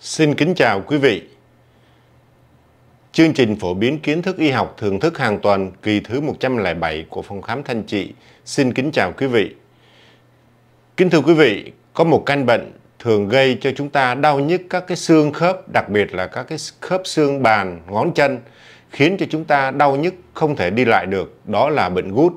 Xin kính chào quý vị. Chương trình phổ biến kiến thức y học thường thức hàng tuần kỳ thứ 107 của phòng khám Thanh Trị. Xin kính chào quý vị. Kính thưa quý vị, có một căn bệnh thường gây cho chúng ta đau nhức các cái xương khớp, đặc biệt là các cái khớp xương bàn, ngón chân, khiến cho chúng ta đau nhức không thể đi lại được, đó là bệnh gút.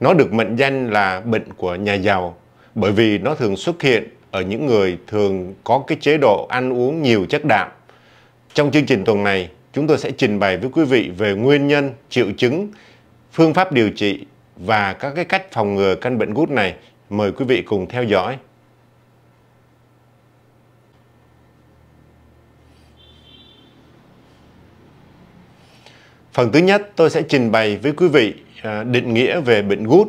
Nó được mệnh danh là bệnh của nhà giàu bởi vì nó thường xuất hiện ở những người thường có cái chế độ ăn uống nhiều chất đạm. Trong chương trình tuần này, chúng tôi sẽ trình bày với quý vị về nguyên nhân, triệu chứng, phương pháp điều trị và các cái cách phòng ngừa căn bệnh gút này. Mời quý vị cùng theo dõi. Phần thứ nhất, tôi sẽ trình bày với quý vị à, định nghĩa về bệnh gút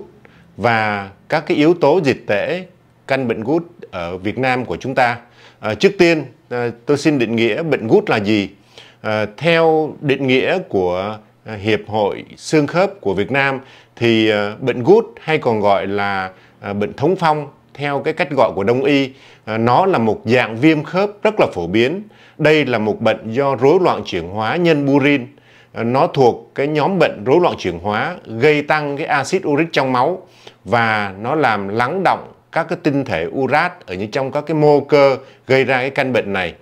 và các cái yếu tố dịch tễ căn bệnh gút ở Việt Nam của chúng ta. À, trước tiên, à, tôi xin định nghĩa bệnh gút là gì. À, theo định nghĩa của à, Hiệp hội xương khớp của Việt Nam thì à, bệnh gút hay còn gọi là à, bệnh thống phong theo cái cách gọi của đông y à, nó là một dạng viêm khớp rất là phổ biến. Đây là một bệnh do rối loạn chuyển hóa nhân burin à, nó thuộc cái nhóm bệnh rối loạn chuyển hóa gây tăng cái axit uric trong máu và nó làm lắng động các cái tinh thể urat ở như trong các cái mô cơ gây ra cái căn bệnh này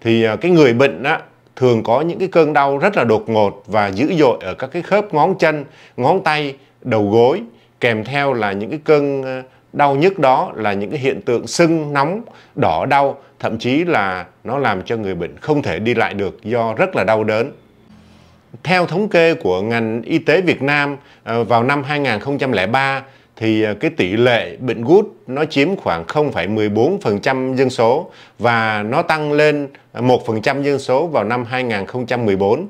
thì à, cái người bệnh á thường có những cái cơn đau rất là đột ngột và dữ dội ở các cái khớp ngón chân ngón tay đầu gối kèm theo là những cái cơn à, đau nhức đó là những cái hiện tượng sưng nóng đỏ đau thậm chí là nó làm cho người bệnh không thể đi lại được do rất là đau đớn theo thống kê của ngành y tế Việt Nam à, vào năm 2003 thì à, cái tỷ lệ bệnh gút nó chiếm khoảng 0,14% dân số và nó tăng lên 1% dân số vào năm 2014.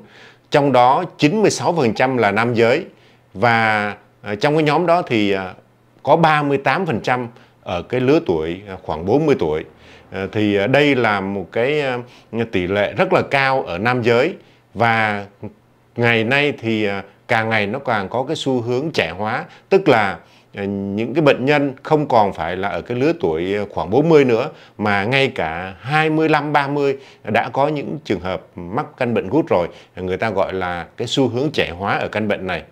Trong đó 96% là nam giới và à, trong cái nhóm đó thì à, có 38% ở cái lứa tuổi khoảng 40 tuổi. Thì đây là một cái tỷ lệ rất là cao ở nam giới và ngày nay thì càng ngày nó càng có cái xu hướng trẻ hóa, tức là Ờ, những cái bệnh nhân không còn phải là ở cái lứa tuổi ờ, khoảng 40 nữa mà ngay cả 25 30 đã có những trường hợp mắc căn bệnh gút rồi, người ta gọi là cái xu hướng trẻ hóa ở căn bệnh này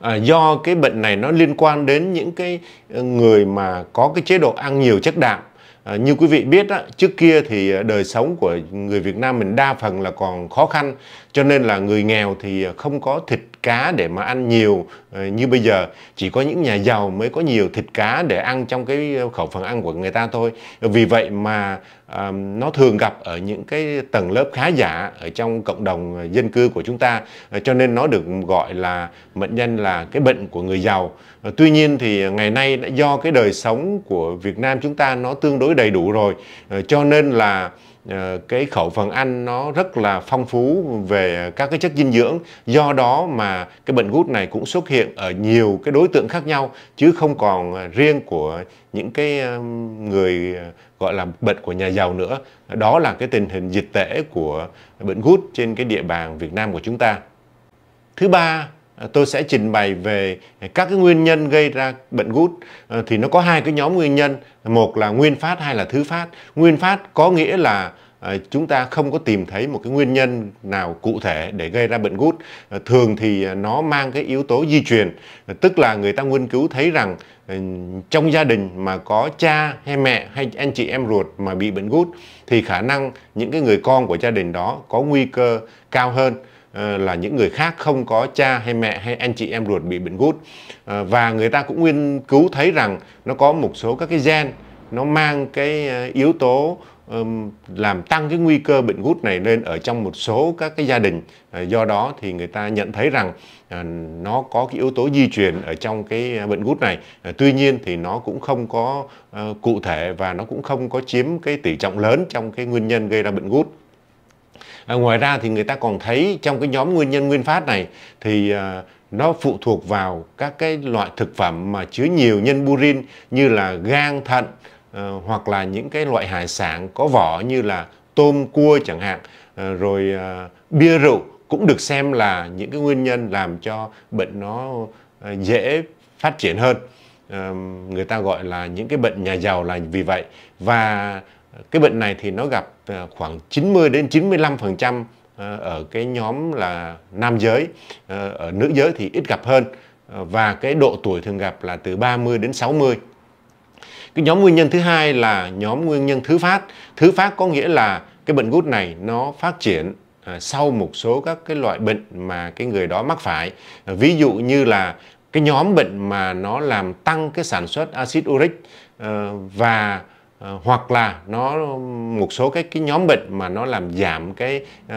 à, do cái bệnh này nó liên quan đến những cái người mà có cái chế độ ăn nhiều chất đạm À, như quý vị biết á, trước kia thì à, đời sống của người Việt Nam mình đa phần là còn khó khăn cho nên là người nghèo thì à, không có thịt cá để mà ăn nhiều như bây giờ chỉ có những nhà giàu mới có nhiều thịt cá để ăn trong cái khẩu phần ăn của người ta thôi vì vậy mà nó thường gặp ở những cái tầng lớp khá giả ở trong cộng đồng ờ, dân cư của chúng ta ờ, cho nên nó được gọi là mệnh nhân là cái bệnh của người giàu ờ, tuy nhiên thì ngày nay đã do cái đời sống của Việt Nam chúng ta nó tương đối đầy đủ rồi cho nên là cái khẩu phần ăn nó rất là phong phú về các cái chất dinh dưỡng do đó mà cái bệnh gút này cũng xuất hiện ở nhiều cái đối tượng khác nhau chứ không còn riêng của những cái người gọi là bệnh của nhà giàu nữa đó là cái tình hình dịch tễ của bệnh gút trên cái địa bàn Việt Nam của chúng ta thứ ba tôi sẽ trình bày về các cái nguyên nhân gây ra bệnh gút ờ, thì nó có hai cái nhóm nguyên nhân một là nguyên phát hay là thứ phát nguyên phát có nghĩa là Ờ, chúng ta không có tìm thấy một cái nguyên nhân nào cụ thể để gây ra bệnh gút ờ, thường thì ờ, nó mang cái yếu tố di truyền tức là người ta nghiên cứu thấy rằng trong gia đình mà có cha hay mẹ hay anh chị em ruột mà bị bệnh gút thì khả năng những cái người con của gia đình đó có nguy cơ cao hơn là những người khác không có cha hay mẹ hay anh chị em ruột bị bệnh gút và người ta cũng nghiên cứu thấy rằng nó có một số các cái gen nó mang cái yếu tố làm tăng cái nguy cơ bệnh gút này lên ở trong một số các cái gia đình à, do đó thì người ta nhận thấy rằng à, nó có cái yếu tố di truyền ở trong cái à, bệnh gút này tuy nhiên thì nó cũng không có cụ thể và nó cũng không có chiếm cái tỷ trọng lớn trong cái nguyên nhân gây ra bệnh gút à, ngoài ra thì người ta còn thấy trong cái nhóm nguyên nhân nguyên phát này thì à, nó phụ thuộc vào các cái loại thực phẩm mà chứa nhiều nhân burin như là gan thận Ờ, hoặc là những cái loại hải sản có vỏ như là tôm cua chẳng hạn ờ, rồi ờ, bia rượu cũng được xem là những cái nguyên nhân làm cho bệnh nó dễ phát triển hơn người ta gọi là những cái bệnh nhà giàu là vì vậy và cái bệnh này thì nó gặp khoảng 90 đến 95% ở cái nhóm là nam giới, ở nữ giới thì ít gặp hơn và cái độ tuổi thường gặp là từ 30 đến 60 cái nhóm nguyên nhân thứ hai là nhóm nguyên nhân thứ phát thứ phát có nghĩa là cái bệnh gút này nó phát triển à, sau một số các cái loại bệnh mà cái người đó mắc phải ví dụ như là cái nhóm bệnh mà nó làm tăng cái sản xuất axit uric à, và à, hoặc là nó một số cái cái nhóm bệnh mà nó làm giảm cái uh,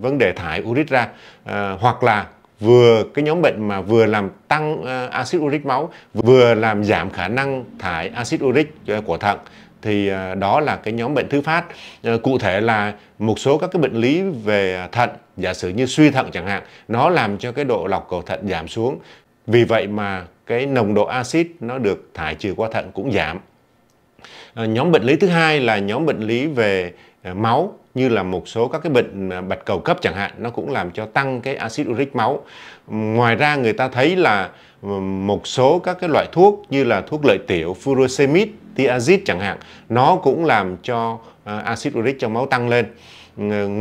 vấn đề thải uric ra uh, hoặc là vừa cái nhóm bệnh mà vừa làm tăng ờ, axit uric máu vừa làm giảm khả năng thải axit uric ờ, của thận thì ờ, đó là cái nhóm bệnh thứ phát cụ thể là một số các cái bệnh lý về thận giả sử như suy thận chẳng hạn nó làm cho cái độ lọc cầu thận giảm xuống vì vậy mà cái nồng độ axit nó được thải trừ qua thận cũng giảm nhóm bệnh lý thứ hai là nhóm bệnh lý về máu như là một số các cái bệnh à, bạch cầu cấp chẳng hạn nó cũng làm cho tăng cái axit uric máu ngoài ra người ta thấy là ừ, một số các cái loại thuốc như là thuốc lợi tiểu furosemide tiazid chẳng hạn nó cũng làm cho à, axit uric trong máu tăng lên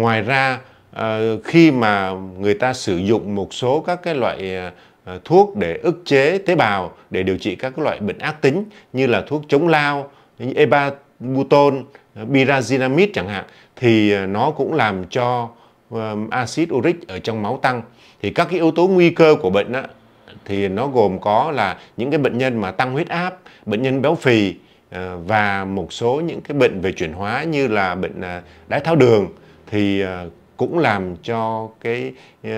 ngoài ra à, khi mà người ta sử dụng một số các cái loại thuốc để ức chế tế bào để điều trị các loại bệnh ác tính như là thuốc chống lao, như ebabuton Pyrazinamide chẳng hạn thì ờ, nó cũng làm cho ờ, axit uric ở trong máu tăng. Thì các cái yếu tố nguy cơ của bệnh á thì nó gồm có là những cái bệnh nhân mà tăng huyết áp, bệnh nhân béo phì ờ, và một số những cái bệnh về chuyển hóa như là bệnh đái tháo đường thì cũng làm cho cái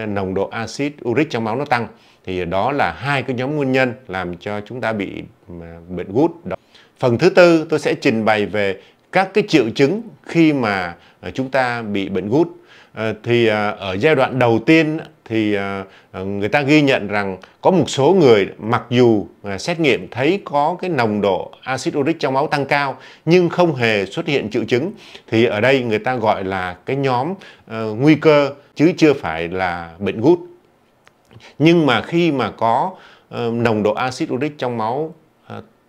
nồng độ axit uric trong máu nó tăng thì đó là hai cái nhóm nguyên nhân làm cho chúng ta bị bệnh gút. Phần thứ tư tôi sẽ trình bày về các cái triệu chứng khi mà ờ, chúng ta bị bệnh gút ờ, thì ờ, ở giai đoạn đầu tiên thì người ta ghi nhận rằng có một số người mặc dù xét nghiệm thấy có cái nồng độ axit uric trong máu tăng cao nhưng không hề xuất hiện triệu chứng thì ở đây người ta gọi là cái nhóm nguy cơ chứ chưa phải là bệnh gút nhưng mà khi mà có nồng độ axit uric trong máu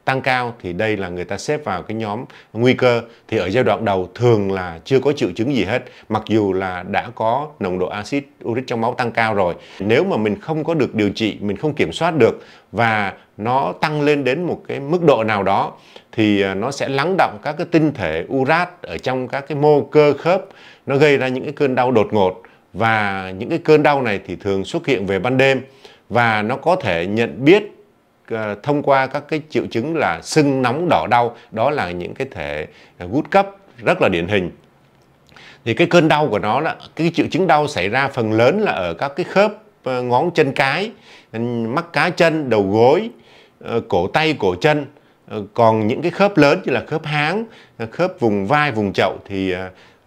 tăng cao thì đây là người ta xếp vào cái nhóm nguy cơ thì ở giai đoạn đầu thường là chưa có triệu chứng gì hết mặc dù là đã có nồng độ axit uric trong máu tăng cao rồi nếu mà mình không có được điều trị mình không kiểm soát được và nó tăng lên đến một cái mức độ nào đó thì à, nó sẽ lắng động các cái tinh thể urat ở trong các cái mô cơ khớp nó gây ra những cái cơn đau đột ngột và những cái cơn đau này thì thường xuất hiện về ban đêm và nó có thể nhận biết Ờ, thông qua các cái triệu chứng là sưng nóng đỏ đau đó là những cái thể ờ, gút cấp rất là điển hình thì cái cơn đau của nó là cái triệu chứng đau xảy ra phần lớn là ở các cái khớp ờ, ngón chân cái mắt cá chân đầu gối cổ tay cổ chân còn những cái khớp lớn như là khớp háng khớp vùng vai vùng chậu thì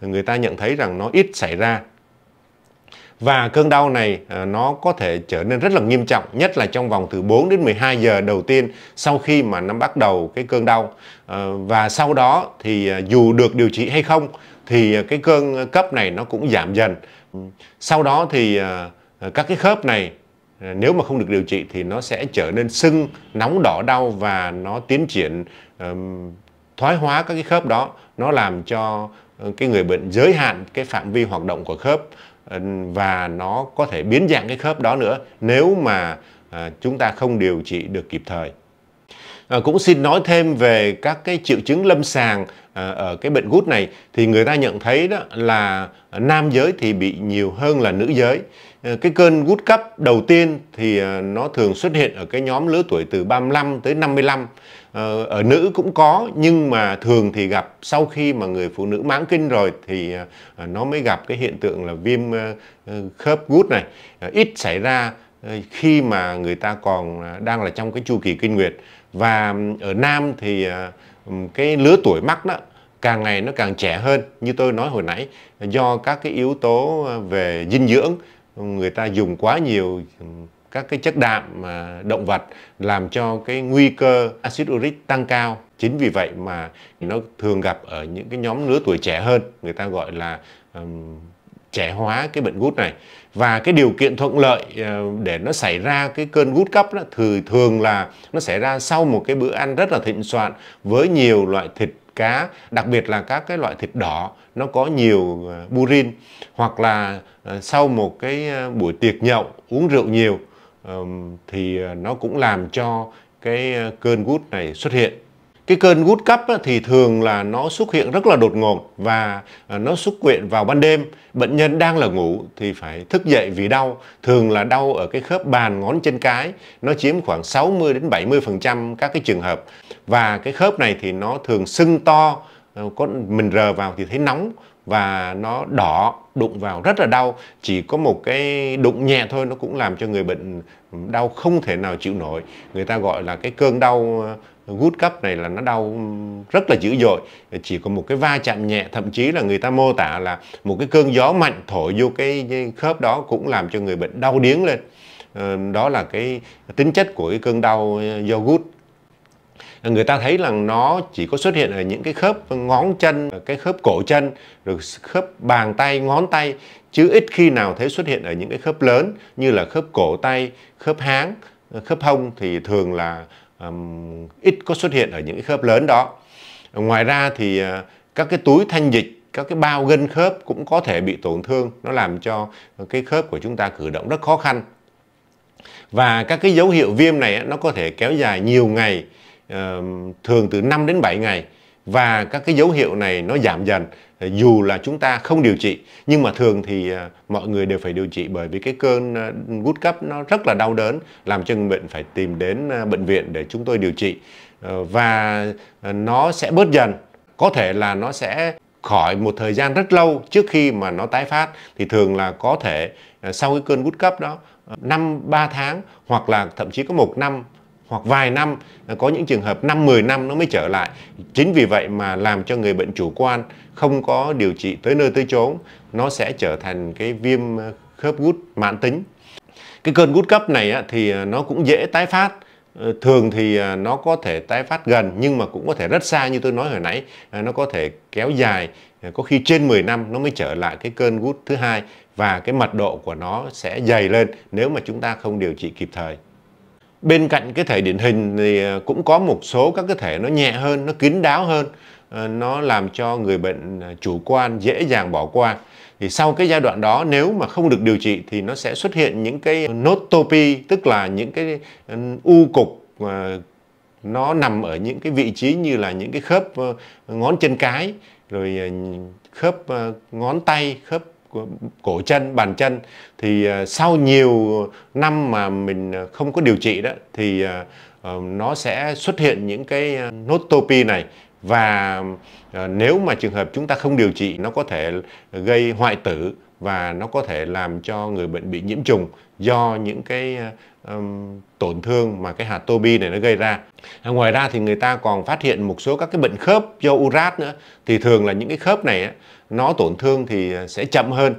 người ta nhận thấy rằng nó ít xảy ra và cơn đau này à, nó có thể trở nên rất là nghiêm trọng, nhất là trong vòng từ 4 đến 12 giờ đầu tiên sau khi mà nó bắt đầu cái cơn đau. À, và sau đó thì à, dù được điều trị hay không thì cái cơn cấp này nó cũng giảm dần. Sau đó thì các cái khớp này nếu mà không được điều trị thì nó sẽ trở nên sưng, nóng đỏ đau và nó tiến triển thoái hóa các cái khớp đó, nó làm cho ờ, cái người bệnh giới hạn cái phạm vi hoạt động của khớp và nó có thể biến dạng cái khớp đó nữa nếu mà à, chúng ta không điều trị được kịp thời. À, cũng xin nói thêm về các cái triệu chứng lâm sàng à, ở cái bệnh gút này thì người ta nhận thấy đó là nam giới thì bị nhiều hơn là nữ giới. À, cái cơn gút cấp đầu tiên thì à, nó thường xuất hiện ở cái nhóm lứa tuổi từ 35 tới 55 Ờ, ở nữ cũng có nhưng mà thường thì gặp sau khi mà người phụ nữ mãn kinh rồi thì ờ, nó mới gặp cái hiện tượng là viêm ờ, khớp gút này ít xảy ra khi mà người ta còn đang là trong cái chu kỳ kinh nguyệt và ở nam thì cái lứa tuổi mắc đó càng ngày nó càng trẻ hơn như tôi nói hồi nãy do các cái yếu tố về dinh dưỡng người ta dùng quá nhiều các cái chất đạm mà động vật làm cho cái nguy cơ axit uric tăng cao. Chính vì vậy mà nó thường gặp ở những cái nhóm lứa tuổi trẻ hơn, người ta gọi là um, trẻ hóa cái bệnh gút này và cái điều kiện thuận lợi à, để nó xảy ra cái cơn gút cấp đó, thì thường là nó xảy ra sau một cái bữa ăn rất là thịnh soạn với nhiều loại thịt cá đặc biệt là các cái loại thịt đỏ nó có nhiều à, burin hoặc là à, sau một cái buổi tiệc nhậu uống rượu nhiều thì ờ, nó cũng làm cho cái ờ, cơn gút này xuất hiện cái cơn gút cấp thì thường là nó xuất hiện rất là đột ngột và ờ, nó xuất hiện vào ban đêm bệnh nhân đang là ngủ thì phải thức dậy vì đau thường là đau ở cái khớp bàn ngón chân cái nó chiếm khoảng 60 đến 70 phần trăm các cái trường hợp và cái khớp này thì nó thường sưng to có mình rờ vào thì thấy nóng và nó đỏ đụng vào rất là đau chỉ có một cái đụng nhẹ thôi nó cũng làm cho người bệnh đau không thể nào chịu nổi người ta gọi là cái cơn đau ờ, gút cấp này là nó đau rất là dữ dội chỉ có một cái va chạm nhẹ thậm chí là người ta mô tả là một cái cơn gió mạnh thổi vô cái khớp đó cũng làm cho người bệnh đau điếng lên ờ, đó là cái tính chất của cái cơn đau ờ, do gút người ta thấy rằng nó chỉ có xuất hiện ở những cái khớp ngón chân cái khớp cổ chân rồi khớp bàn tay ngón tay chứ ít khi nào thấy xuất hiện ở những cái khớp lớn như là khớp cổ tay khớp háng khớp hông thì thường là um, ít có xuất hiện ở những cái khớp lớn đó ngoài ra thì à, các cái túi thanh dịch các cái bao gân khớp cũng có thể bị tổn thương nó làm cho cái khớp của chúng ta cử động rất khó khăn và các cái dấu hiệu viêm này nó có thể kéo dài nhiều ngày thường từ 5 đến 7 ngày và các cái dấu hiệu này nó giảm dần ờ, dù là chúng ta không điều trị nhưng mà thường thì ờ, mọi người đều phải điều trị bởi vì cái cơn ờ, gút cấp nó rất là đau đớn làm cho người bệnh phải tìm đến bệnh viện để chúng tôi điều trị và nó sẽ bớt dần có thể là nó sẽ khỏi một thời gian rất lâu trước khi mà nó tái phát thì thường là có thể sau cái cơn gút cấp đó năm ba tháng hoặc là thậm chí có một năm hoặc vài năm à, có những trường hợp 5 10 năm nó mới trở lại. Chính vì vậy mà làm cho người bệnh chủ quan không có điều trị tới nơi tới chốn, nó sẽ trở thành cái viêm à, khớp gút mãn tính. Cái cơn gút cấp này thì à, nó cũng dễ tái phát ờ, thường thì nó có thể tái phát gần nhưng mà cũng có thể rất xa như tôi nói hồi nãy nó có thể kéo dài có khi trên 10 năm nó mới trở lại cái cơn gút thứ hai và cái mật độ của nó sẽ dày lên nếu mà chúng ta không điều trị kịp thời bên cạnh cái thể điển hình thì à, cũng có một số các cái thể nó nhẹ hơn nó kín đáo hơn à, nó làm cho người bệnh à, chủ quan dễ dàng bỏ qua thì sau cái giai đoạn đó nếu mà không được điều trị thì nó sẽ xuất hiện những cái notopy tức là những cái ừ, u cục nó nằm ở những cái vị trí như là những cái khớp ờ, ngón chân cái rồi khớp ờ, ngón tay khớp cổ chân bàn chân thì à, sau nhiều năm mà mình không có điều trị đó thì à, ờ, nó sẽ xuất hiện những cái à, nốt topi này và nếu mà trường hợp chúng ta không điều trị nó có thể gây hoại tử và nó có thể làm cho người bệnh bị nhiễm trùng do những cái um, tổn thương mà cái hạt tobi này nó gây ra. À, ngoài ra thì người ta còn phát hiện một số các cái bệnh khớp do urat nữa thì thường là những cái khớp này á, nó tổn thương thì ờ, sẽ chậm hơn.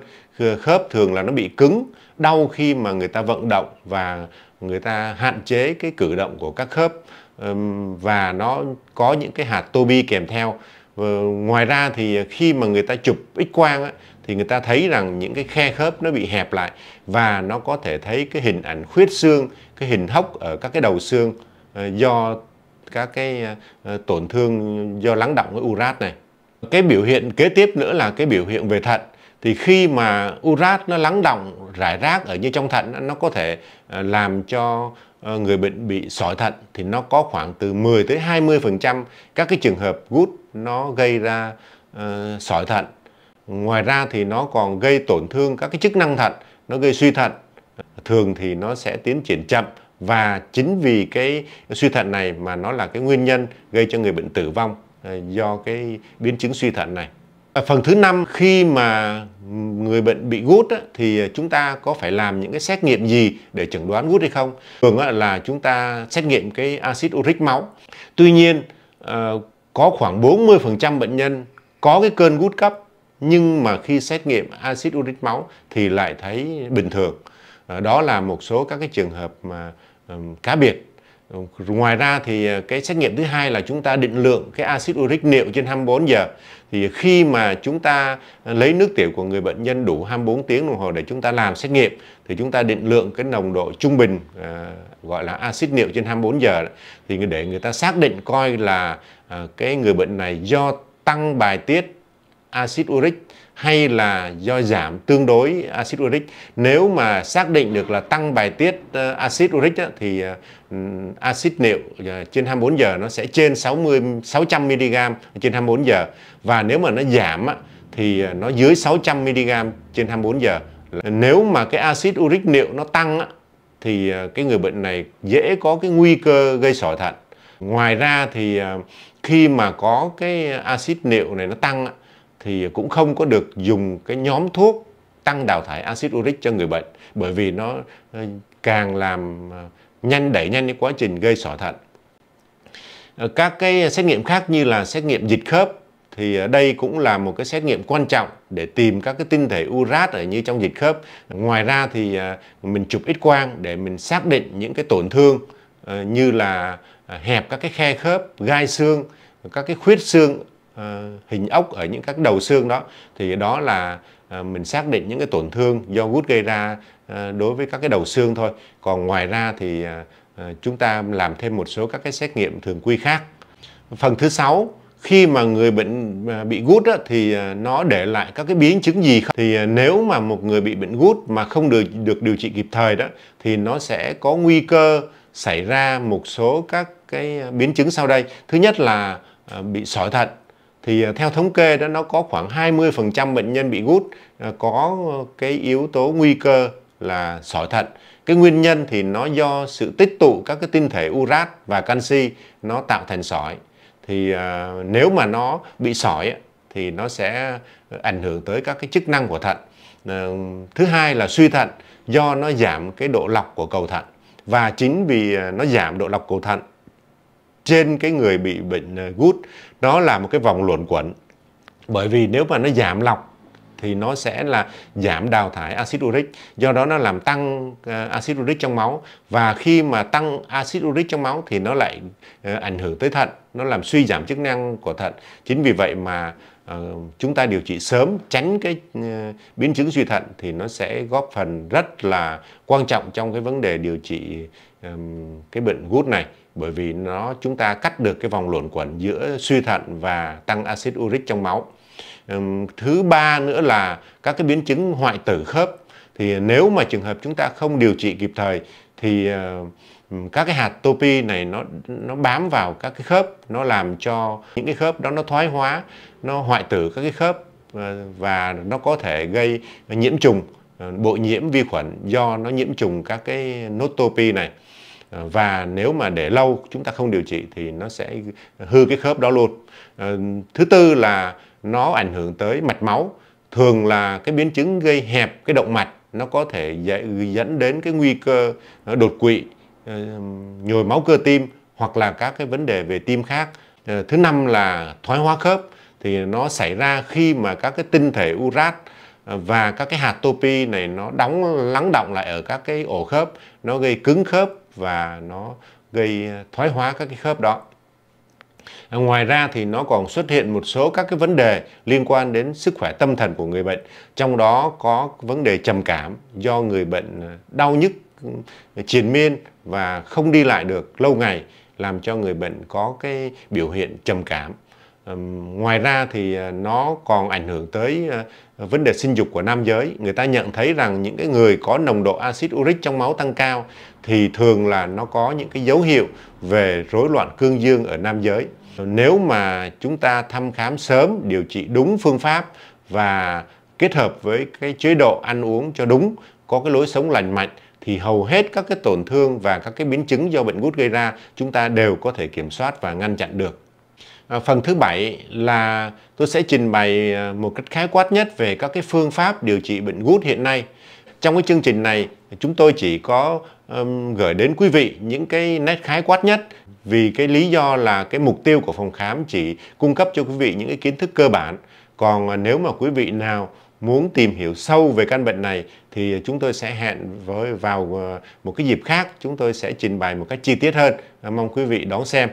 Khớp thường là nó bị cứng, đau khi mà người ta vận động và người ta hạn chế cái cử động của các khớp um, và nó có những cái hạt tobi kèm theo. Và ờ, ngoài ra thì khi mà người ta chụp x quang á, thì người ta thấy rằng những cái khe khớp nó bị hẹp lại và nó có thể thấy cái hình ảnh khuyết xương, cái hình hốc ở các cái đầu xương ờ, do các cái ờ, tổn thương do lắng động cái urat này. Cái biểu hiện kế tiếp nữa là cái biểu hiện về thận. Thì khi mà urat nó lắng động rải rác ở như trong thận nó có thể ờ, làm cho người bệnh bị sỏi thận thì nó có khoảng từ 10 tới 20% các cái trường hợp gút nó gây ra uh, sỏi thận ngoài ra thì nó còn gây tổn thương các cái chức năng thận nó gây suy thận thường thì nó sẽ tiến triển chậm và chính vì cái suy thận này mà nó là cái nguyên nhân gây cho người bệnh tử vong à, do cái biến chứng suy thận này à, phần thứ năm khi mà người bệnh bị gút á, thì chúng ta có phải làm những cái xét nghiệm gì để chẩn đoán gút hay không thường á, là chúng ta xét nghiệm cái axit uric máu tuy nhiên à, có khoảng 40% bệnh nhân có cái cơn gút cấp nhưng mà khi xét nghiệm axit uric máu thì lại thấy bình thường à, đó là một số các cái trường hợp mà cá biệt ngoài ra thì à, cái xét nghiệm thứ hai là chúng ta định lượng cái axit uric niệu trên 24 giờ thì khi mà chúng ta lấy nước tiểu của người bệnh nhân đủ 24 tiếng đồng hồ để chúng ta làm xét nghiệm thì chúng ta định lượng cái nồng độ trung bình à, gọi là axit niệu trên 24 giờ thì để người ta xác định coi là cái người bệnh này do tăng bài tiết axit uric hay là do giảm tương đối axit uric. Nếu mà xác định được là tăng bài tiết ờ, axit uric á, thì ờ, axit niệu ờ, trên 24 giờ nó sẽ trên 60 600 mg trên 24 giờ và nếu mà nó giảm á, thì nó dưới 600 mg trên 24 giờ. Nếu mà cái axit uric niệu nó tăng á, thì cái người bệnh này dễ có cái nguy cơ gây sỏi thận. Ngoài ra thì khi mà có cái axit niệu này nó tăng thì cũng không có được dùng cái nhóm thuốc tăng đào thải axit uric cho người bệnh bởi vì nó ờ, càng làm ờ, nhanh đẩy nhanh cái quá trình gây sỏi thận. Ờ, các cái xét nghiệm khác như là xét nghiệm dịch khớp thì đây cũng là một cái xét nghiệm quan trọng để tìm các cái tinh thể urat ở như trong dịch khớp. Ngoài ra thì mình chụp X quang để mình xác định những cái tổn thương như là hẹp các cái khe khớp, gai xương, các cái khuyết xương Ờ, hình ốc ở những các đầu xương đó thì đó là ờ, mình xác định những cái tổn thương do gút gây ra ờ, đối với các cái đầu xương thôi còn ngoài ra thì chúng ta làm thêm một số các cái xét nghiệm thường quy khác phần thứ sáu khi mà người bệnh bị gút á, thì nó để lại các cái biến chứng gì không? Thì nếu mà một người bị bệnh gút mà không được được điều trị kịp thời đó thì nó sẽ có nguy cơ xảy ra một số các cái biến chứng sau đây. Thứ nhất là bị sỏi thận thì à, theo thống kê đó nó có khoảng 20% bệnh nhân bị gút à, có cái yếu tố nguy cơ là sỏi thận. Cái nguyên nhân thì nó do sự tích tụ các cái tinh thể urat và canxi nó tạo thành sỏi. Thì à, nếu mà nó bị sỏi thì nó sẽ ảnh hưởng tới các cái chức năng của thận. Ờ, thứ hai là suy thận do nó giảm cái độ lọc của cầu thận và chính vì nó giảm độ lọc cầu thận trên cái người bị bệnh ờ, gút nó là một cái vòng luẩn quẩn bởi vì nếu mà nó giảm lọc thì nó sẽ là giảm đào thải axit uric do đó nó làm tăng ờ, axit uric trong máu và khi mà tăng axit uric trong máu thì nó lại ờ, ảnh hưởng tới thận nó làm suy giảm chức năng của thận chính vì vậy mà chúng ta điều trị sớm tránh cái biến chứng suy thận thì nó sẽ góp phần rất là quan trọng trong cái vấn đề điều trị cái bệnh gút này bởi vì nó chúng ta cắt được cái vòng luẩn quẩn giữa suy thận và tăng axit uric trong máu thứ ba nữa là các cái biến chứng hoại tử khớp thì nếu mà trường hợp chúng ta không điều trị kịp thời thì ờ, các cái hạt topi này nó nó bám vào các cái khớp nó làm cho những cái khớp đó nó thoái hóa nó hoại tử các cái khớp ờ, và nó có thể gây nhiễm trùng ờ, bộ nhiễm vi khuẩn do nó nhiễm trùng các cái nốt topi này Ờ, và nếu mà để lâu chúng ta không điều trị thì nó sẽ hư cái khớp đó luôn ờ, thứ tư là nó ảnh hưởng tới mạch máu thường là cái biến chứng gây hẹp cái động mạch nó có thể dẫn đến cái nguy cơ ờ, đột quỵ nhồi máu cơ tim hoặc là các cái vấn đề về tim khác thứ năm là thoái hóa khớp thì nó xảy ra khi mà các cái tinh thể urat và các cái hạt topi này nó đóng lắng động lại ở các cái ổ khớp nó gây cứng khớp và nó gây ờ, thoái hóa các cái khớp đó. À, ngoài ra thì nó còn xuất hiện một số các cái vấn đề liên quan đến sức khỏe tâm thần của người bệnh, trong đó có vấn đề trầm cảm do người bệnh ờ, đau nhức ừ, triền miên và không đi lại được lâu ngày làm cho người bệnh có cái biểu hiện trầm cảm ngoài ra thì à, nó còn ảnh hưởng tới à, vấn đề sinh dục của nam giới người ta nhận thấy rằng những cái người có nồng độ axit uric trong máu tăng cao thì thường là nó có những cái dấu hiệu về rối loạn cương dương ở nam giới nếu mà chúng ta thăm khám sớm điều trị đúng phương pháp và kết hợp với cái chế độ ăn uống cho đúng có cái lối sống lành mạnh thì hầu hết các cái tổn thương và các cái biến chứng do bệnh gút gây ra chúng ta đều có thể kiểm soát và ngăn chặn được À, phần thứ bảy là tôi sẽ trình bày ờ, một cách khái quát nhất về các cái phương pháp điều trị bệnh gút hiện nay. Trong cái chương trình này chúng tôi chỉ có um, gửi đến quý vị những cái nét khái quát nhất vì cái lý do là cái mục tiêu của phòng khám chỉ cung cấp cho quý vị những cái kiến thức cơ bản. Còn ờ, nếu mà quý vị nào muốn tìm hiểu sâu về căn bệnh này thì chúng tôi sẽ hẹn với vào một cái dịp khác chúng tôi sẽ trình bày một cách chi tiết hơn. Mong quý vị đón xem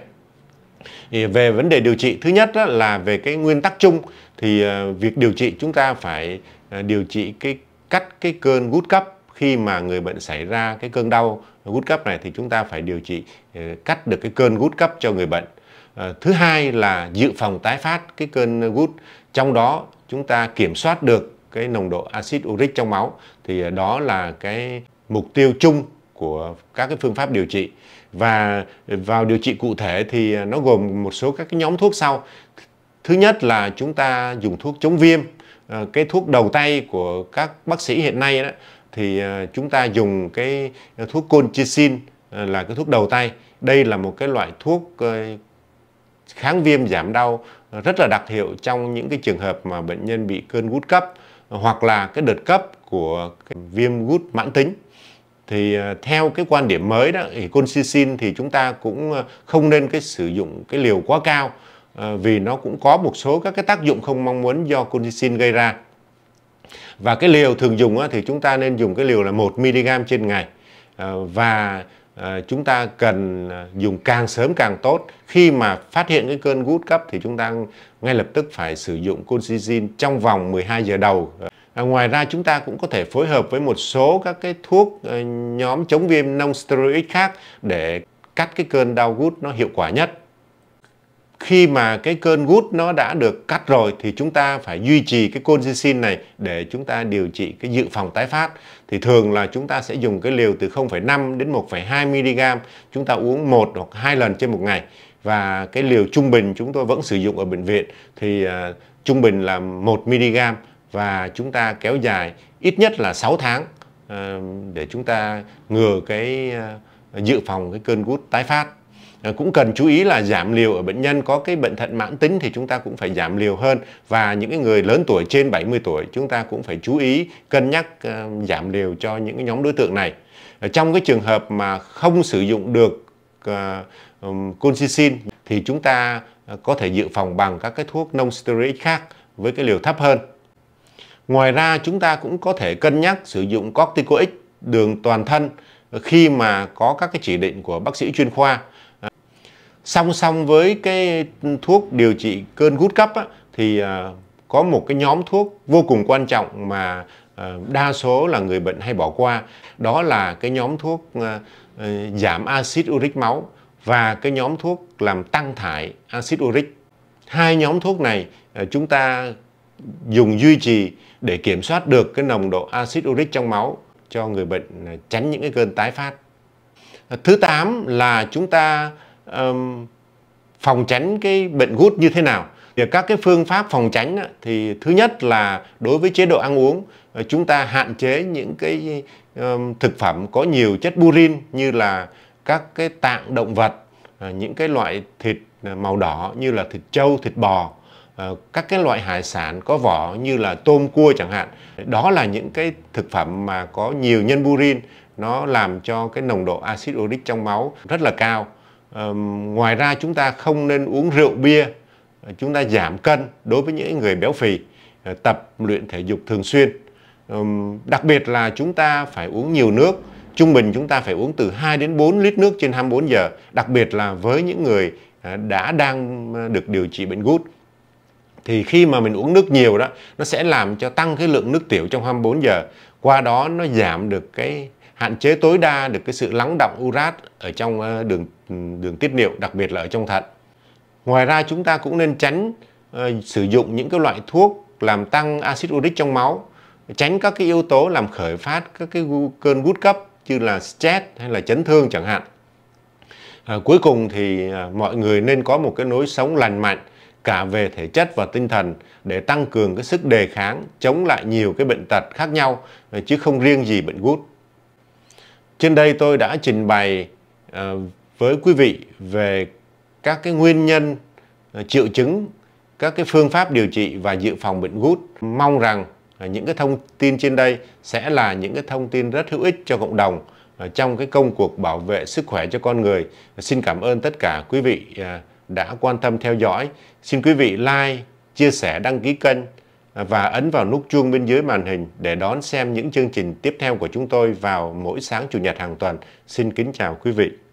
về vấn đề điều trị thứ nhất là về cái nguyên tắc chung thì ờ, việc điều trị chúng ta phải ờ, điều trị cái cắt cái cơn gút cấp khi mà người bệnh xảy ra cái cơn đau gút cấp này thì chúng ta phải điều trị ờ, cắt được cái cơn gút cấp cho người bệnh thứ hai là dự phòng tái phát cái cơn gút trong đó chúng ta kiểm soát được cái nồng độ axit uric trong máu thì đó là cái mục tiêu chung của các cái phương pháp điều trị và vào điều trị cụ thể thì nó gồm một số các nhóm thuốc sau thứ nhất là chúng ta dùng thuốc chống viêm ờ, cái thuốc đầu tay của các bác sĩ hiện nay đó thì ờ, chúng ta dùng cái ờ, thuốc colchicine là cái thuốc đầu tay đây là một cái loại thuốc kháng viêm giảm đau rất là đặc hiệu trong những cái trường hợp mà bệnh nhân bị cơn gút cấp hoặc là cái đợt cấp của viêm gút mãn tính thì à, theo cái quan điểm mới đó thì colchicine thì chúng ta cũng à, không nên cái sử dụng cái liều quá cao à, vì nó cũng có một số các cái tác dụng không mong muốn do colchicine gây ra và cái liều thường dùng thì chúng ta nên dùng cái liều là 1 mg trên ngày và chúng ta cần dùng càng sớm càng tốt khi mà phát hiện cái cơn gút cấp thì chúng ta ngay lập tức phải sử dụng colchicine trong vòng 12 giờ đầu À, ngoài ra chúng ta cũng có thể phối hợp với một số các cái thuốc uh, nhóm chống viêm non steroid khác để cắt cái cơn đau gút nó hiệu quả nhất. Khi mà cái cơn gút nó đã được cắt rồi thì chúng ta phải duy trì cái colchicine này để chúng ta điều trị cái dự phòng tái phát. Thì thường là chúng ta sẽ dùng cái liều từ 0,5 đến 1,2 mg, chúng ta uống một hoặc hai lần trên một ngày và cái liều trung bình chúng tôi vẫn sử dụng ở bệnh viện thì uh, trung bình là 1 mg và chúng ta kéo dài ít nhất là 6 tháng ờ, để chúng ta ngừa cái ờ, dự phòng cái cơn gút tái phát ờ, cũng cần chú ý là giảm liều ở bệnh nhân có cái bệnh thận mãn tính thì chúng ta cũng phải giảm liều hơn và những cái người lớn tuổi trên 70 tuổi chúng ta cũng phải chú ý cân nhắc giảm liều cho những cái nhóm đối tượng này trong cái trường hợp mà không sử dụng được colchicine thì chúng ta có thể dự phòng bằng các cái thuốc nonsteroid khác với cái liều thấp hơn Ngoài ra chúng ta cũng có thể cân nhắc sử dụng corticoid đường toàn thân khi mà có các cái chỉ định của bác sĩ chuyên khoa. Song song với cái thuốc điều trị cơn gút cấp á, thì à, có một cái nhóm thuốc vô cùng quan trọng mà à, đa số là người bệnh hay bỏ qua đó là cái nhóm thuốc à, giảm axit uric máu và cái nhóm thuốc làm tăng thải axit uric hai nhóm thuốc này chúng ta dùng duy trì để kiểm soát được cái nồng độ axit uric trong máu cho người bệnh à, tránh những cái cơn tái phát. À, thứ 8 là chúng ta um, phòng tránh cái bệnh gút như thế nào? Thì các cái phương pháp phòng tránh thì thứ nhất là đối với chế độ ăn uống à, chúng ta hạn chế những cái um, thực phẩm có nhiều chất burin như là các cái tạng động vật, những cái loại thịt màu đỏ như là thịt trâu, thịt bò Ờ, các cái loại hải sản có vỏ như là tôm cua chẳng hạn đó là những cái thực phẩm mà có nhiều nhân burin nó làm cho cái nồng độ axit uric trong máu rất là cao um, ngoài ra chúng ta không nên uống rượu bia chúng ta giảm cân đối với những người béo phì ờ, tập luyện thể dục thường xuyên um, đặc biệt là chúng ta phải uống nhiều nước trung bình chúng ta phải uống từ 2 đến 4 lít nước trên 24 giờ đặc biệt là với những người ờ, đã đang được điều trị bệnh gút thì khi mà mình uống nước nhiều đó nó sẽ làm cho tăng cái lượng nước tiểu trong 24 giờ qua đó nó giảm được cái hạn chế tối đa được cái sự lắng động urat ở trong ờ, đường đường tiết niệu đặc biệt là ở trong thận ngoài ra chúng ta cũng nên tránh uh, sử dụng những cái loại thuốc làm tăng axit uric trong máu tránh các cái yếu tố làm khởi phát các cái cơn gút cấp như là stress hay là chấn thương chẳng hạn à, cuối cùng thì à, mọi người nên có một cái lối sống lành mạnh cả về thể chất và tinh thần để tăng cường cái sức đề kháng chống lại nhiều cái bệnh tật khác nhau chứ không riêng gì bệnh gút. Trên đây tôi đã trình bày ờ, với quý vị về các cái nguyên nhân ờ, triệu chứng các cái phương pháp điều trị và dự phòng bệnh gút. Mong rằng những cái thông tin trên đây sẽ là những cái thông tin rất hữu ích cho cộng đồng ờ, trong cái công cuộc bảo vệ sức khỏe cho con người. Xin cảm ơn tất cả quý vị đã quan tâm theo dõi. Xin quý vị like, chia sẻ, đăng ký kênh và ấn vào nút chuông bên dưới màn hình để đón xem những chương trình tiếp theo của chúng tôi vào mỗi sáng Chủ nhật hàng tuần. Xin kính chào quý vị.